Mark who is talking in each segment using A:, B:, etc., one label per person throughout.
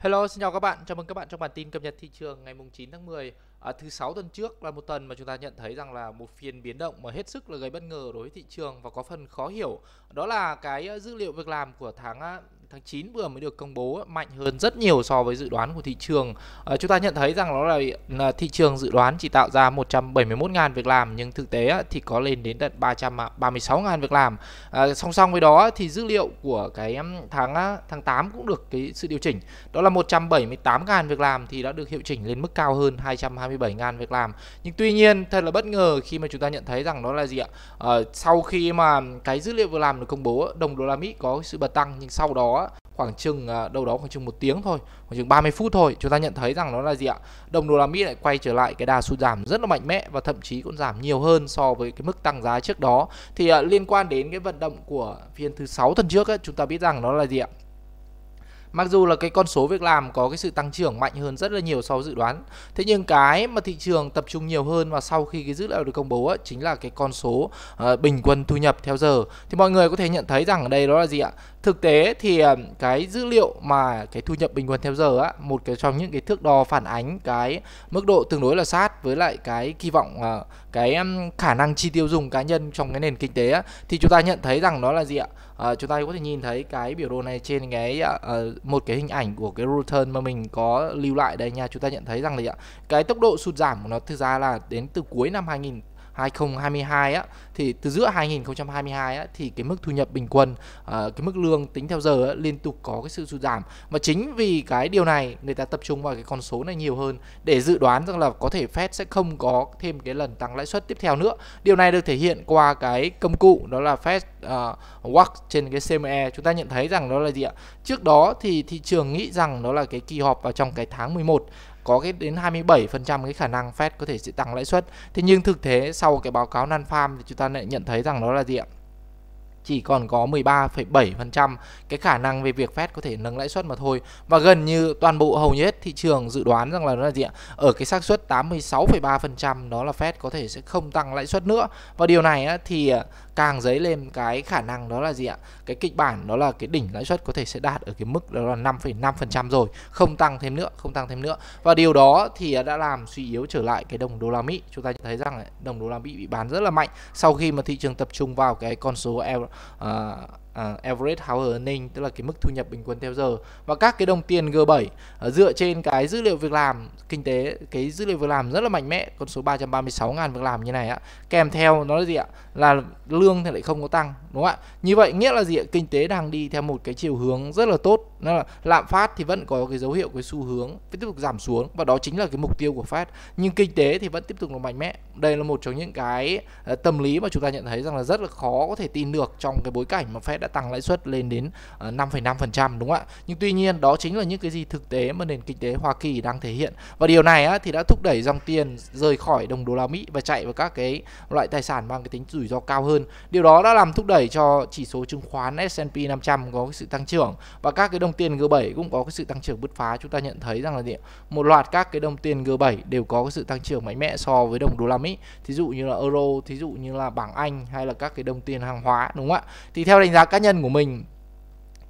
A: Hello, xin chào các bạn. Chào mừng các bạn trong bản tin cập nhật thị trường ngày mùng 9 tháng 10. À, thứ sáu tuần trước là một tuần mà chúng ta nhận thấy rằng là một phiên biến động mà hết sức là gây bất ngờ đối với thị trường và có phần khó hiểu. Đó là cái ờ, dữ liệu việc làm của tháng à, tháng 9 vừa mới được công bố mạnh hơn rất nhiều so với dự đoán của thị trường. Ờ, chúng ta nhận thấy rằng nó là, thị trường dự đoán chỉ tạo ra 171.000 việc làm nhưng thực tế thì có lên đến tận 336.000 việc làm. Ờ, song song với đó thì dữ liệu của cái tháng tháng 8 cũng được cái sự điều chỉnh. Đó là 178.000 việc làm thì đã được hiệu chỉnh lên mức cao hơn 227.000 việc làm. Nhưng tuy nhiên thật là bất ngờ khi mà chúng ta nhận thấy rằng đó là gì ạ? Ờ, sau khi mà cái dữ liệu việc làm được công bố, đồng đô la Mỹ có sự bật tăng nhưng sau đó khoảng chừng à, đâu đó khoảng chừng một tiếng thôi khoảng chừng 30 phút thôi chúng ta nhận thấy rằng nó là gì ạ đồng đô la Mỹ lại quay trở lại cái đà sụt giảm rất là mạnh mẽ và thậm chí cũng giảm nhiều hơn so với cái mức tăng giá trước đó thì à, liên quan đến cái vận động của phiên thứ sáu tuần trước ấy, chúng ta biết rằng nó là gì ạ Mặc dù là cái con số việc làm có cái sự tăng trưởng mạnh hơn rất là nhiều so với dự đoán. Thế nhưng cái mà thị trường tập trung nhiều hơn và sau khi cái dữ liệu được công bố ấy, chính là cái con số uh, bình quân thu nhập theo giờ. Thì mọi người có thể nhận thấy rằng ở đây đó là gì ạ? Thực tế thì uh, cái dữ liệu mà cái thu nhập bình quân theo giờ á, một cái trong những cái thước đo phản ánh cái mức độ tương đối là sát với lại cái kỳ vọng uh, cái khả năng chi tiêu dùng cá nhân trong cái nền kinh tế á, thì chúng ta nhận thấy rằng đó là gì ạ? à, chúng ta có thể nhìn thấy cái biểu đồ này trên cái à, một cái hình ảnh của cái return mà mình có lưu lại đây nha chúng ta nhận thấy rằng là cái tốc độ sụt giảm của nó thực ra là đến từ cuối năm 2000 2022 á thì từ giữa 2022 á thì cái mức thu nhập bình quân uh, cái mức lương tính theo giờ á, liên tục có cái sự sụt giảm và chính vì cái điều này người ta tập trung vào cái con số này nhiều hơn để dự đoán rằng là có thể Fed sẽ không có thêm cái lần tăng lãi suất tiếp theo nữa. Điều này được thể hiện qua cái công cụ đó là Fed uh, Watch trên cái CME chúng ta nhận thấy rằng đó là gì ạ? Trước đó thì thị trường nghĩ rằng đó là cái kỳ họp vào trong cái tháng 11 có cái đến 27% cái khả năng Fed có thể sẽ tăng lãi suất. Thế nhưng thực tế sau cái báo cáo Nan Farm thì chúng ta lại nhận thấy rằng nó là gì ạ? chỉ còn có 13,7% cái khả năng về việc Fed có thể nâng lãi suất mà thôi và gần như toàn bộ hầu như hết thị trường dự đoán rằng là nó là gì ạ ở cái xác suất 86,3% đó là Fed có thể sẽ không tăng lãi suất nữa và điều này á, thì càng dấy lên cái khả năng đó là gì ạ cái kịch bản đó là cái đỉnh lãi suất có thể sẽ đạt ở cái mức đó là 5,5% rồi không tăng thêm nữa không tăng thêm nữa và điều đó thì đã làm suy yếu trở lại cái đồng đô la Mỹ chúng ta thấy rằng đồng đô la Mỹ bị bán rất là mạnh sau khi mà thị trường tập trung vào cái con số L, uh, uh, à, average hour earning tức là cái mức thu nhập bình quân theo giờ và các cái đồng tiền G7 uh, à, dựa trên cái dữ liệu việc làm kinh tế cái dữ liệu việc làm rất là mạnh mẽ con số 336 ngàn việc làm như này á kèm theo nó là gì ạ là lương thì lại không có tăng đúng không ạ như vậy nghĩa là gì ạ kinh tế đang đi theo một cái chiều hướng rất là tốt nó là lạm phát thì vẫn có cái dấu hiệu cái xu hướng tiếp tục giảm xuống và đó chính là cái mục tiêu của Fed nhưng kinh tế thì vẫn tiếp tục là mạnh mẽ đây là một trong những cái ờ, tâm lý mà chúng ta nhận thấy rằng là rất là khó có thể tin được trong cái bối cảnh mà Fed đã tăng lãi suất lên đến 5,5% ờ, đúng không ạ nhưng tuy nhiên đó chính là những cái gì thực tế mà nền kinh tế Hoa Kỳ đang thể hiện và điều này á, thì đã thúc đẩy dòng tiền rời khỏi đồng đô la Mỹ và chạy vào các cái loại tài sản mang cái tính rủi ro cao hơn điều đó đã làm thúc đẩy cho chỉ số chứng khoán S&P 500 có cái sự tăng trưởng và các cái đồng đồng tiền G7 cũng có cái sự tăng trưởng bứt phá chúng ta nhận thấy rằng là gì một loạt các cái đồng tiền G7 đều có cái sự tăng trưởng mạnh mẽ so với đồng đô la Mỹ thí dụ như là euro thí dụ như là bảng Anh hay là các cái đồng tiền hàng hóa đúng không ạ thì theo đánh giá cá nhân của mình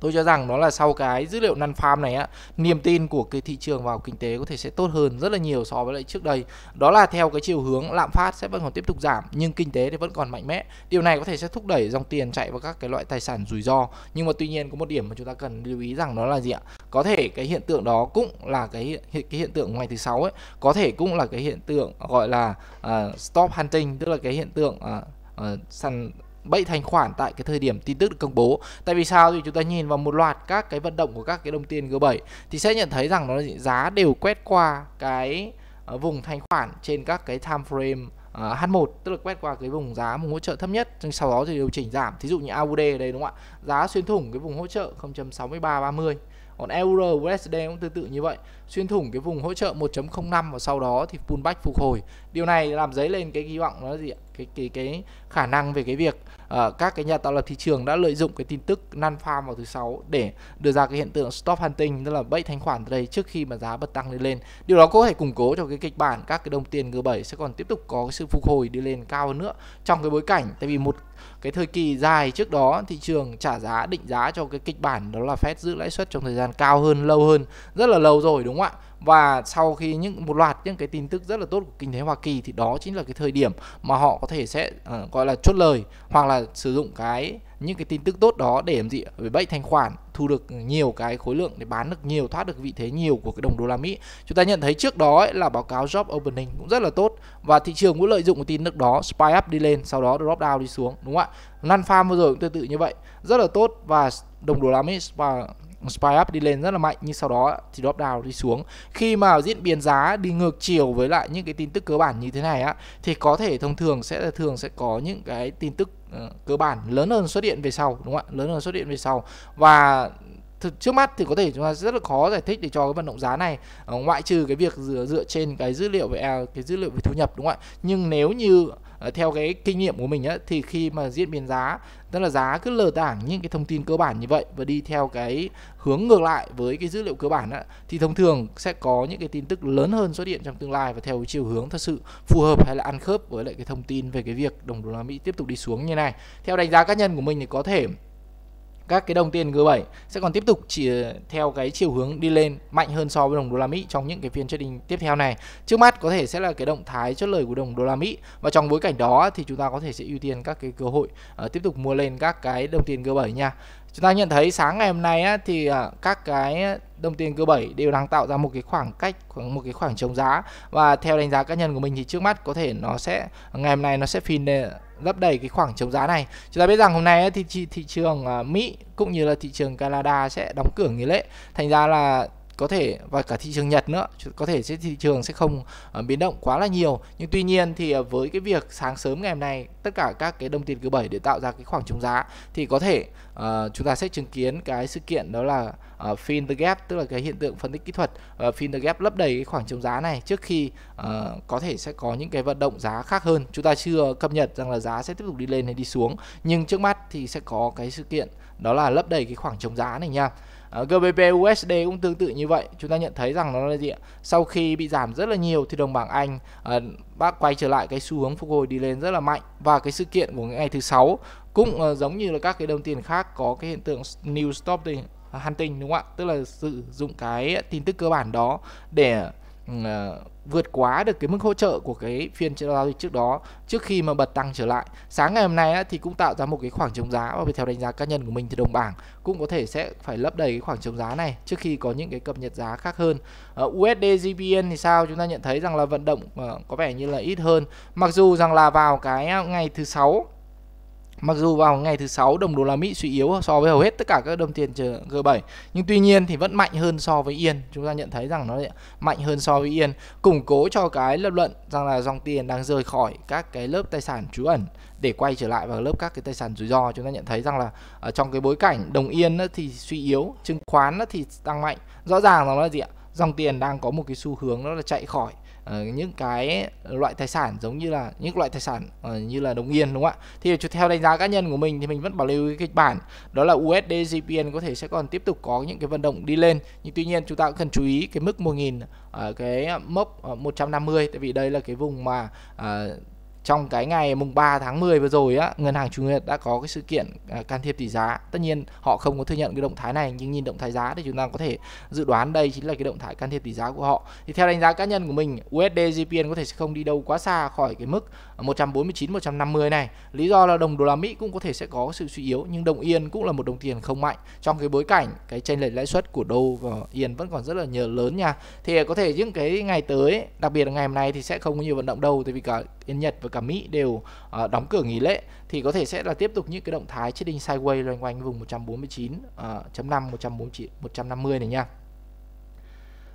A: tôi cho rằng đó là sau cái dữ liệu năn farm này á niềm tin của cái thị trường vào kinh tế có thể sẽ tốt hơn rất là nhiều so với lại trước đây đó là theo cái chiều hướng lạm phát sẽ vẫn còn tiếp tục giảm nhưng kinh tế thì vẫn còn mạnh mẽ điều này có thể sẽ thúc đẩy dòng tiền chạy vào các cái loại tài sản rủi ro nhưng mà tuy nhiên có một điểm mà chúng ta cần lưu ý rằng đó là gì ạ có thể cái hiện tượng đó cũng là cái hiện, cái hiện tượng ngoài thứ sáu ấy có thể cũng là cái hiện tượng gọi là uh, stop hunting tức là cái hiện tượng uh, uh, săn bậy thành khoản tại cái thời điểm tin tức được công bố. Tại vì sao thì chúng ta nhìn vào một loạt các cái vận động của các cái đồng tiền G7 thì sẽ nhận thấy rằng nó giá đều quét qua cái ờ, vùng thanh khoản trên các cái time frame ờ, H1 tức là quét qua cái vùng giá vùng hỗ trợ thấp nhất sau đó thì điều chỉnh giảm thí dụ như AUD đây đúng không ạ giá xuyên thủng cái vùng hỗ trợ 0.6330 còn euro USD cũng tương tự như vậy xuyên thủng cái vùng hỗ trợ 1.05 và sau đó thì pullback phục hồi điều này làm dấy lên cái hy vọng nó gì ạ cái cái cái khả năng về cái việc uh, các cái nhà tạo lập thị trường đã lợi dụng cái tin tức nan farm vào thứ sáu để đưa ra cái hiện tượng stop hunting tức là bẫy thanh khoản đây trước khi mà giá bật tăng lên lên điều đó có thể củng cố cho cái kịch bản các cái đồng tiền G7 sẽ còn tiếp tục có cái sự phục hồi đi lên cao hơn nữa trong cái bối cảnh tại vì một cái thời kỳ dài trước đó thị trường trả giá định giá cho cái kịch bản đó là Fed giữ lãi suất trong thời gian gian cao hơn lâu hơn rất là lâu rồi đúng không ạ và sau khi những một loạt những cái tin tức rất là tốt của kinh tế Hoa Kỳ thì đó chính là cái thời điểm mà họ có thể sẽ uh, gọi là chốt lời hoặc là sử dụng cái những cái tin tức tốt đó để làm gì để bẫy thanh khoản thu được nhiều cái khối lượng để bán được nhiều thoát được vị thế nhiều của cái đồng đô la Mỹ chúng ta nhận thấy trước đó ấy là báo cáo job opening cũng rất là tốt và thị trường cũng lợi dụng cái tin tức đó spy up đi lên sau đó drop down đi xuống đúng không ạ nan farm vừa rồi cũng tương tự như vậy rất là tốt và đồng đô la Mỹ và spy up đi lên rất là mạnh nhưng sau đó thì drop down đi xuống khi mà diễn biến giá đi ngược chiều với lại những cái tin tức cơ bản như thế này á thì có thể thông thường sẽ là thường sẽ có những cái tin tức ờ, cơ bản lớn hơn xuất hiện về sau đúng không ạ lớn hơn xuất hiện về sau và trước mắt thì có thể chúng ta rất là khó giải thích để cho cái vận động giá này ờ, ngoại trừ cái việc dựa dựa trên cái dữ liệu về à, cái dữ liệu về thu nhập đúng không ạ nhưng nếu như Ờ, theo cái kinh nghiệm của mình á, thì khi mà diễn biến giá tức là giá cứ lờ tảng những cái thông tin cơ bản như vậy và đi theo cái hướng ngược lại với cái dữ liệu cơ bản á, thì thông thường sẽ có những cái tin tức lớn hơn xuất hiện trong tương lai và theo chiều hướng thật sự phù hợp hay là ăn khớp với lại cái thông tin về cái việc đồng đô la Mỹ tiếp tục đi xuống như này theo đánh giá cá nhân của mình thì có thể các cái đồng tiền G7 sẽ còn tiếp tục chỉ ờ, theo cái chiều hướng đi lên mạnh hơn so với đồng đô la Mỹ trong những cái phiên trading tiếp theo này. Trước mắt có thể sẽ là cái động thái chốt lời của đồng đô la Mỹ và trong bối cảnh đó thì chúng ta có thể sẽ ưu tiên các cái cơ hội uh, tiếp tục mua lên các cái đồng tiền G7 nha chúng ta nhận thấy sáng ngày hôm nay á, thì à, các cái đồng tiền cơ 7 đều đang tạo ra một cái khoảng cách khoảng một cái khoảng trống giá và theo đánh giá cá nhân của mình thì trước mắt có thể nó sẽ ngày hôm nay nó sẽ phìn à, lấp đầy cái khoảng trống giá này chúng ta biết rằng hôm nay á thì thị, thị trường à, Mỹ cũng như là thị trường Canada sẽ đóng cửa nghỉ lễ thành ra là có thể và cả thị trường Nhật nữa có thể sẽ thị trường sẽ không uh, biến động quá là nhiều nhưng tuy nhiên thì uh, với cái việc sáng sớm ngày hôm nay tất cả các cái đồng tiền cứ bảy để tạo ra cái khoảng trống giá thì có thể uh, chúng ta sẽ chứng kiến cái sự kiện đó là uh, fill the gap tức là cái hiện tượng phân tích kỹ thuật uh, fill the gap lấp đầy cái khoảng trống giá này trước khi uh, có thể sẽ có những cái vận động giá khác hơn chúng ta chưa cập nhật rằng là giá sẽ tiếp tục đi lên hay đi xuống nhưng trước mắt thì sẽ có cái sự kiện đó là lấp đầy cái khoảng trống giá này nha Ờ, GBP USD cũng tương tự như vậy chúng ta nhận thấy rằng nó là gì ạ sau khi bị giảm rất là nhiều thì đồng bảng Anh uh, bác quay trở lại cái xu hướng phục hồi đi lên rất là mạnh và cái sự kiện của ngày thứ sáu cũng uh, giống như là các cái đồng tiền khác có cái hiện tượng new stop hunting đúng không ạ tức là sử dụng cái tin tức cơ bản đó để uh, vượt quá được cái mức hỗ trợ của cái phiên giao dịch trước đó trước khi mà bật tăng trở lại sáng ngày hôm nay á, thì cũng tạo ra một cái khoảng trống giá và theo đánh giá cá nhân của mình thì đồng bảng cũng có thể sẽ phải lấp đầy cái khoảng trống giá này trước khi có những cái cập nhật giá khác hơn uh, ờ, USD GBN thì sao chúng ta nhận thấy rằng là vận động uh, có vẻ như là ít hơn mặc dù rằng là vào cái ờ, ngày thứ sáu Mặc dù vào ngày thứ sáu đồng đô la Mỹ suy yếu so với hầu hết tất cả các đồng tiền G7 nhưng tuy nhiên thì vẫn mạnh hơn so với yên. Chúng ta nhận thấy rằng nó mạnh hơn so với yên, củng cố cho cái lập luận rằng là dòng tiền đang rời khỏi các cái lớp tài sản trú ẩn để quay trở lại vào lớp các cái tài sản rủi ro. Chúng ta nhận thấy rằng là ở trong cái bối cảnh đồng yên thì suy yếu, chứng khoán thì tăng mạnh. Rõ ràng là là gì ạ? Dòng tiền đang có một cái xu hướng đó là chạy khỏi Ờ, những cái loại tài sản giống như là những loại tài sản uh, như là đồng yên đúng không ạ thì theo đánh giá cá nhân của mình thì mình vẫn bảo lưu cái kịch bản đó là USD JPN có thể sẽ còn tiếp tục có những cái vận động đi lên nhưng tuy nhiên chúng ta cũng cần chú ý cái mức 1.000 ở uh, cái mốc uh, ờ, 150 tại vì đây là cái vùng mà uh, trong cái ngày mùng 3 tháng 10 vừa rồi á, ngân hàng Trung ương đã có cái sự kiện à, can thiệp tỷ giá. Tất nhiên họ không có thừa nhận cái động thái này nhưng nhìn động thái giá thì chúng ta có thể dự đoán đây chính là cái động thái can thiệp tỷ giá của họ. Thì theo đánh giá cá nhân của mình, USD JPY có thể sẽ không đi đâu quá xa khỏi cái mức 149 150 này. Lý do là đồng đô la Mỹ cũng có thể sẽ có sự suy yếu nhưng đồng yên cũng là một đồng tiền không mạnh trong cái bối cảnh cái chênh lệch lãi suất của đô và yên vẫn còn rất là nhờ lớn nha. Thì có thể những cái ngày tới, đặc biệt là ngày hôm nay thì sẽ không có nhiều vận động đâu tại vì cả yên Nhật và cả cả Mỹ đều uh, đóng cửa nghỉ lễ thì có thể sẽ là tiếp tục những cái động thái trading sideways loanh quanh vùng 149.5 uh, 149, 150 này nha.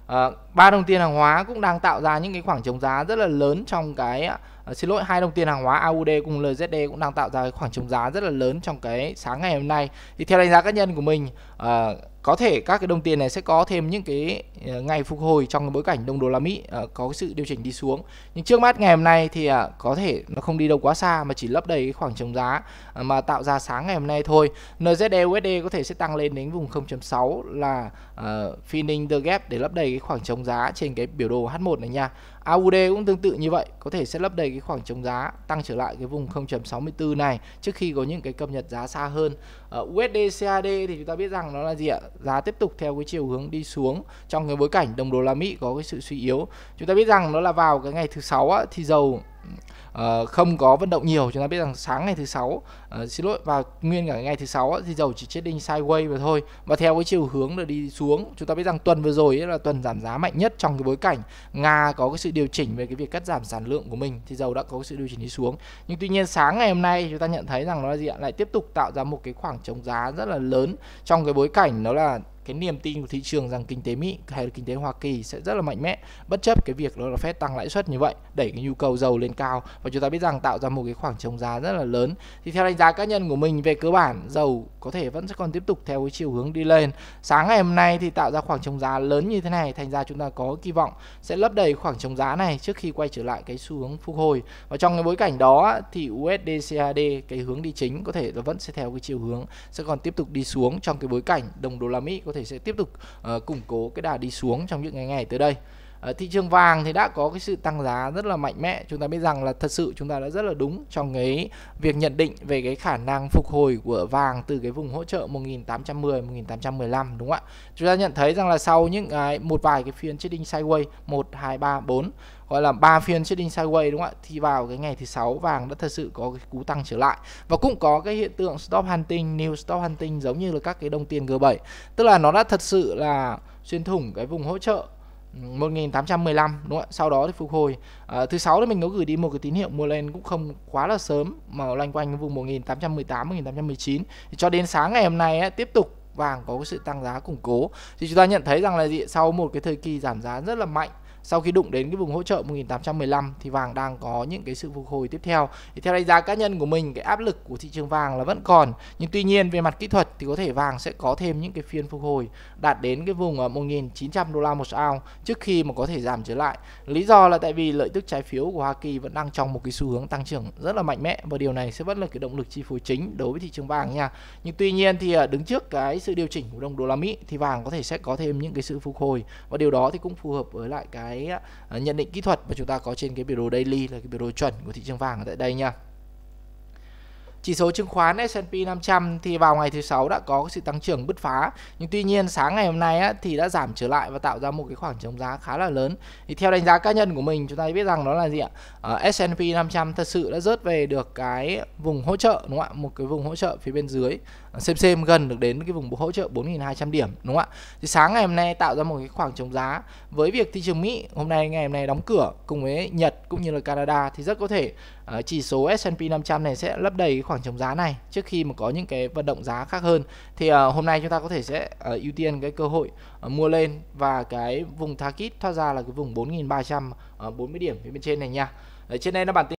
A: Ờ, ba uh, đồng tiền hàng hóa cũng đang tạo ra những cái khoảng trống giá rất là lớn trong cái uh, xin lỗi hai đồng tiền hàng hóa AUD cùng LZD cũng đang tạo ra cái khoảng trống giá rất là lớn trong cái sáng ngày hôm nay thì theo đánh giá cá nhân của mình uh, có thể các cái đồng tiền này sẽ có thêm những cái ờ, ngày phục hồi trong cái bối cảnh đồng đô la Mỹ ờ, có sự điều chỉnh đi xuống. Nhưng trước mắt ngày hôm nay thì ờ, có thể nó không đi đâu quá xa mà chỉ lấp đầy cái khoảng trống giá mà tạo ra sáng ngày hôm nay thôi. NZD USD có thể sẽ tăng lên đến vùng 0.6 là uh, filling the gap để lấp đầy cái khoảng trống giá trên cái biểu đồ H1 này nha. AUD cũng tương tự như vậy, có thể sẽ lấp đầy cái khoảng trống giá tăng trở lại cái vùng 0.64 này trước khi có những cái cập nhật giá xa hơn. Uh, USD CAD thì chúng ta biết rằng nó là gì ạ? giá tiếp tục theo cái chiều hướng đi xuống trong cái bối cảnh đồng đô la Mỹ có cái sự suy yếu. Chúng ta biết rằng nó là vào cái ngày thứ sáu á, thì dầu Ờ, không có vận động nhiều chúng ta biết rằng sáng ngày thứ sáu uh, xin lỗi vào nguyên cả ngày thứ sáu thì dầu chỉ chết đinh sideways mà thôi và theo cái chiều hướng là đi xuống chúng ta biết rằng tuần vừa rồi ấy là tuần giảm giá mạnh nhất trong cái bối cảnh nga có cái sự điều chỉnh về cái việc cắt giảm sản lượng của mình thì dầu đã có cái sự điều chỉnh đi xuống nhưng tuy nhiên sáng ngày hôm nay chúng ta nhận thấy rằng nó gì ạ lại tiếp tục tạo ra một cái khoảng trống giá rất là lớn trong cái bối cảnh đó là cái niềm tin của thị trường rằng kinh tế Mỹ hay là kinh tế Hoa Kỳ sẽ rất là mạnh mẽ bất chấp cái việc đó là phép tăng lãi suất như vậy đẩy cái nhu cầu dầu lên cao và chúng ta biết rằng tạo ra một cái khoảng trống giá rất là lớn thì theo đánh giá cá nhân của mình về cơ bản dầu có thể vẫn sẽ còn tiếp tục theo cái chiều hướng đi lên sáng ngày hôm nay thì tạo ra khoảng trống giá lớn như thế này thành ra chúng ta có kỳ vọng sẽ lấp đầy khoảng trống giá này trước khi quay trở lại cái xu hướng phục hồi và trong cái bối cảnh đó thì USD CAD cái hướng đi chính có thể nó vẫn sẽ theo cái chiều hướng sẽ còn tiếp tục đi xuống trong cái bối cảnh đồng đô la Mỹ có thể sẽ tiếp tục uh, củng cố cái đà đi xuống trong những ngày ngày tới đây ở thị trường vàng thì đã có cái sự tăng giá rất là mạnh mẽ chúng ta biết rằng là thật sự chúng ta đã rất là đúng trong cái việc nhận định về cái khả năng phục hồi của vàng từ cái vùng hỗ trợ 1810 1815 đúng không ạ chúng ta nhận thấy rằng là sau những cái một vài cái phiên trading sideways 1 2 3 4 gọi là ba phiên trading sideways đúng không ạ thì vào cái ngày thứ sáu vàng đã thật sự có cái cú tăng trở lại và cũng có cái hiện tượng stop hunting new stop hunting giống như là các cái đồng tiền G7 tức là nó đã thật sự là xuyên thủng cái vùng hỗ trợ 1815 đúng không ạ? Sau đó thì phục hồi. À, thứ sáu thì mình có gửi đi một cái tín hiệu mua lên cũng không quá là sớm mà loanh quanh vùng 1818 1819. Thì cho đến sáng ngày hôm nay ấy, tiếp tục vàng có cái sự tăng giá củng cố. Thì chúng ta nhận thấy rằng là gì? Sau một cái thời kỳ giảm giá rất là mạnh sau khi đụng đến cái vùng hỗ trợ 1815 thì vàng đang có những cái sự phục hồi tiếp theo thì theo đánh giá cá nhân của mình cái áp lực của thị trường vàng là vẫn còn nhưng tuy nhiên về mặt kỹ thuật thì có thể vàng sẽ có thêm những cái phiên phục hồi đạt đến cái vùng ở ờ, 1900 đô la một ounce trước khi mà có thể giảm trở lại lý do là tại vì lợi tức trái phiếu của Hoa Kỳ vẫn đang trong một cái xu hướng tăng trưởng rất là mạnh mẽ và điều này sẽ vẫn là cái động lực chi phối chính đối với thị trường vàng nha nhưng tuy nhiên thì ờ, đứng trước cái sự điều chỉnh của đồng đô la Mỹ thì vàng có thể sẽ có thêm những cái sự phục hồi và điều đó thì cũng phù hợp với lại cái cái à, nhận định kỹ thuật mà chúng ta có trên cái biểu đồ daily là cái biểu đồ chuẩn của thị trường vàng ở tại đây nha chỉ số chứng khoán S&P 500 thì vào ngày thứ sáu đã có sự tăng trưởng bứt phá nhưng tuy nhiên sáng ngày hôm nay á, thì đã giảm trở lại và tạo ra một cái khoảng trống giá khá là lớn thì theo đánh giá cá nhân của mình chúng ta biết rằng đó là gì ạ à, S&P 500 thật sự đã rớt về được cái vùng hỗ trợ đúng không ạ một cái vùng hỗ trợ phía bên dưới xem xem gần được đến cái vùng hỗ trợ 4.200 điểm đúng không ạ thì sáng ngày hôm nay tạo ra một cái khoảng trống giá với việc thị trường Mỹ hôm nay ngày hôm nay đóng cửa cùng với Nhật cũng như là Canada thì rất có thể uh, chỉ số S&P 500 này sẽ lấp đầy cái khoảng trống giá này trước khi mà có những cái vận động giá khác hơn thì uh, hôm nay chúng ta có thể sẽ uh, ưu tiên cái cơ hội uh, mua lên và cái vùng target thoát ra là cái vùng 4.340 điểm phía bên trên này nha ở trên đây là bản tin